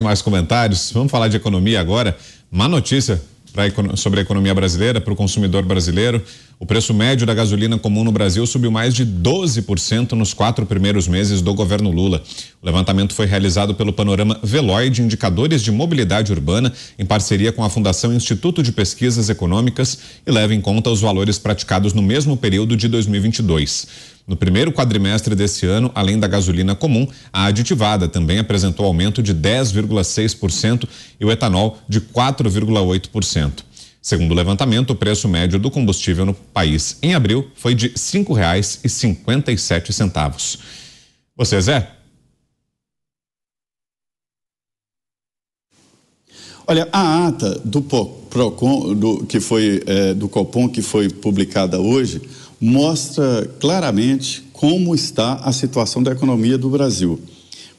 mais comentários. Vamos falar de economia agora. Má notícia pra, sobre a economia brasileira, para o consumidor brasileiro. O preço médio da gasolina comum no Brasil subiu mais de 12% nos quatro primeiros meses do governo Lula. O levantamento foi realizado pelo Panorama Veloid, indicadores de mobilidade urbana, em parceria com a Fundação Instituto de Pesquisas Econômicas, e leva em conta os valores praticados no mesmo período de 2022. No primeiro quadrimestre desse ano, além da gasolina comum, a aditivada também apresentou aumento de 10,6% e o etanol de 4,8%. Segundo o levantamento, o preço médio do combustível no país em abril foi de R$ 5,57. Você, Zé? Olha, a ata do Procon, do, que foi, é, do Copom, que foi publicada hoje, mostra claramente como está a situação da economia do Brasil.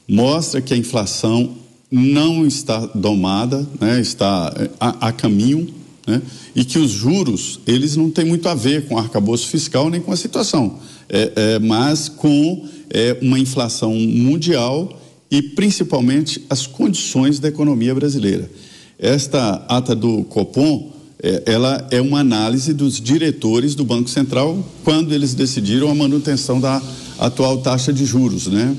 Mostra que a inflação não está domada, né, está eh, a, a caminho, né, e que os juros eles não têm muito a ver com o arcabouço fiscal nem com a situação, é, é, mas com é, uma inflação mundial e principalmente as condições da economia brasileira. Esta ata do Copom é, ela é uma análise dos diretores do Banco Central quando eles decidiram a manutenção da atual taxa de juros, né?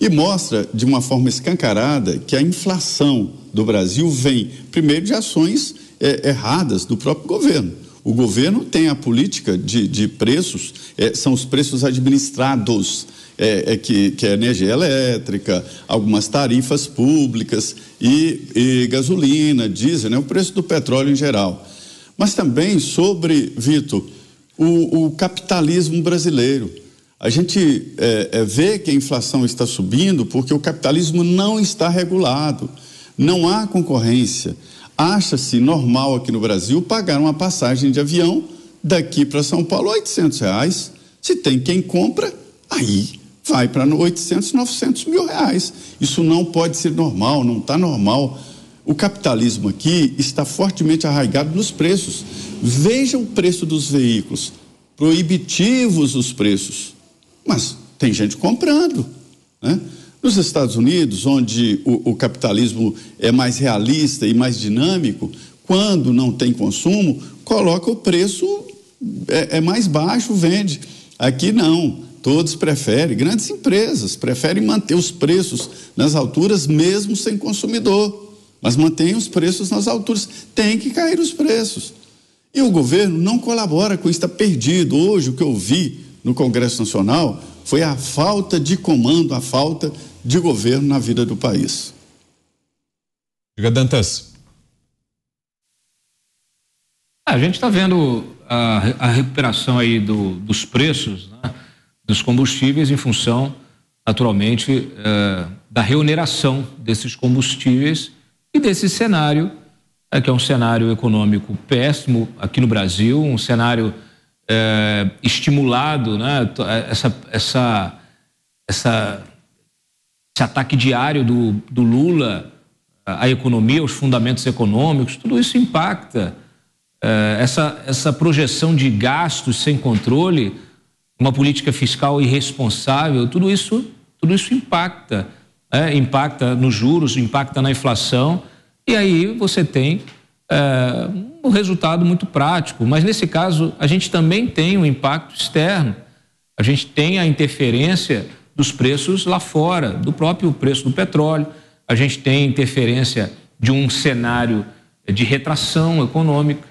E mostra de uma forma escancarada que a inflação do Brasil vem, primeiro, de ações é, erradas do próprio governo. O governo tem a política de, de preços, é, são os preços administrados é, é que, que é energia elétrica, algumas tarifas públicas e, e gasolina, diesel, né? o preço do petróleo em geral. Mas também sobre, Vitor, o, o capitalismo brasileiro. A gente é, é, vê que a inflação está subindo porque o capitalismo não está regulado, não há concorrência. Acha-se normal aqui no Brasil pagar uma passagem de avião daqui para São Paulo 800 reais. Se tem quem compra, aí vai para 800, 900 mil reais. Isso não pode ser normal, não está normal. O capitalismo aqui está fortemente arraigado nos preços. Veja o preço dos veículos, proibitivos os preços, mas tem gente comprando, né? Nos Estados Unidos, onde o, o capitalismo é mais realista e mais dinâmico, quando não tem consumo, coloca o preço é, é mais baixo, vende. Aqui não. Todos preferem, grandes empresas preferem manter os preços nas alturas mesmo sem consumidor, mas mantém os preços nas alturas. Tem que cair os preços. E o governo não colabora com isso, está perdido. Hoje o que eu vi no Congresso Nacional foi a falta de comando, a falta de governo na vida do país. Diga, Dantas. Ah, a gente está vendo a, a, recuperação aí do, dos preços, né? dos combustíveis em função, naturalmente, eh, da reoneração desses combustíveis e desse cenário, eh, que é um cenário econômico péssimo aqui no Brasil, um cenário eh, estimulado, né, essa, essa, essa, esse ataque diário do, do Lula à economia, aos fundamentos econômicos, tudo isso impacta. Essa, essa projeção de gastos sem controle uma política fiscal irresponsável, tudo isso, tudo isso impacta. É, impacta nos juros, impacta na inflação, e aí você tem é, um resultado muito prático. Mas nesse caso, a gente também tem um impacto externo. A gente tem a interferência dos preços lá fora, do próprio preço do petróleo, a gente tem interferência de um cenário de retração econômica.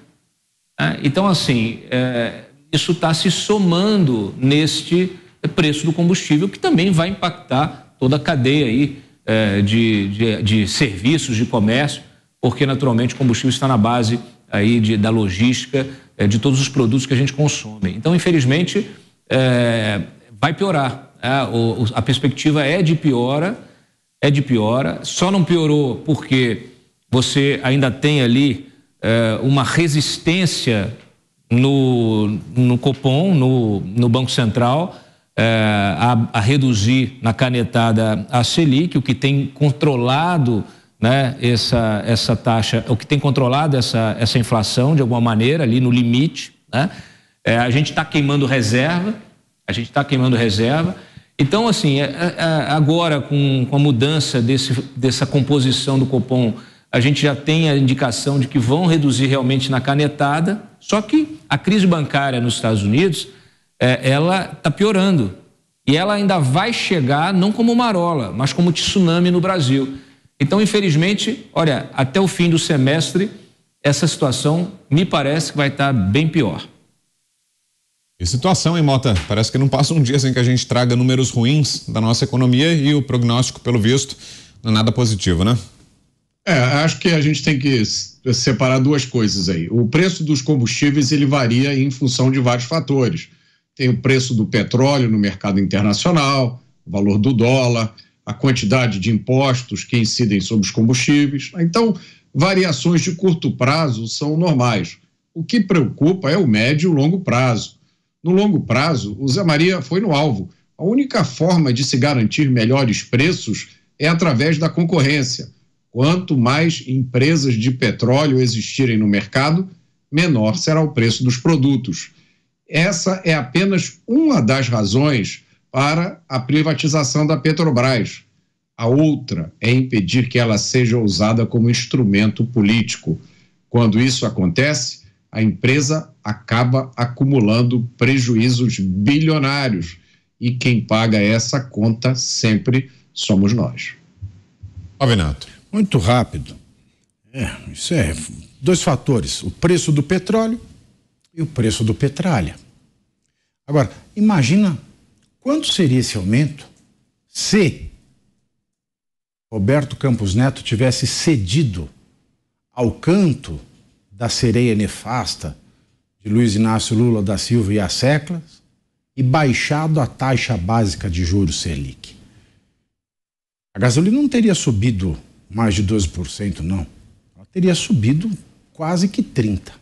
Né? Então, assim, é, isso está se somando neste eh, preço do combustível, que também vai impactar toda a cadeia aí, eh, de, de, de, serviços, de comércio, porque naturalmente o combustível está na base aí de, da logística eh, de todos os produtos que a gente consome. Então, infelizmente, vai piorar. Né? o, a perspectiva é de piora, é de piora. Só não piorou porque você ainda tem ali uma resistência no, no Copom, no, no Banco Central, é, a, a, reduzir na canetada a Selic, o que tem controlado né, essa, essa taxa, o que tem controlado essa, essa inflação de alguma maneira, ali no limite. Né? É, a gente está queimando reserva, a gente está queimando reserva. Então, assim, é, agora com, com a mudança desse, dessa composição do Copom a gente já tem a indicação de que vão reduzir realmente na canetada, só que a crise bancária nos Estados Unidos, é, ela está piorando. E ela ainda vai chegar não como marola, mas como tsunami no Brasil. Então, infelizmente, olha, até o fim do semestre, essa situação me parece que vai estar tá bem pior. E situação, hein, Mota? Parece que não passa um dia sem que a gente traga números ruins da nossa economia e o prognóstico, pelo visto, não é nada positivo, né? É, acho que a gente tem que separar duas coisas aí. O preço dos combustíveis ele varia em função de vários fatores. Tem o preço do petróleo no mercado internacional, o valor do dólar, a quantidade de impostos que incidem sobre os combustíveis. Então, variações de curto prazo são normais. O que preocupa é o médio e longo prazo. No longo prazo, o Zé Maria foi no alvo. A única forma de se garantir melhores preços é através da concorrência Quanto mais empresas de petróleo existirem no mercado, menor será o preço dos produtos. Essa é apenas uma das razões para a privatização da Petrobras. A outra é impedir que ela seja usada como instrumento político. Quando isso acontece, a empresa acaba acumulando prejuízos bilionários e quem paga essa conta sempre somos nós. Avinato. Muito rápido. É, isso é dois fatores: o preço do petróleo e o preço do petralha. Agora, imagina quanto seria esse aumento se Roberto Campos Neto tivesse cedido ao canto da sereia nefasta de Luiz Inácio Lula da Silva e as seclas e baixado a taxa básica de juros Selic. A gasolina não teria subido mais de 12%, não. Ela teria subido quase que 30%.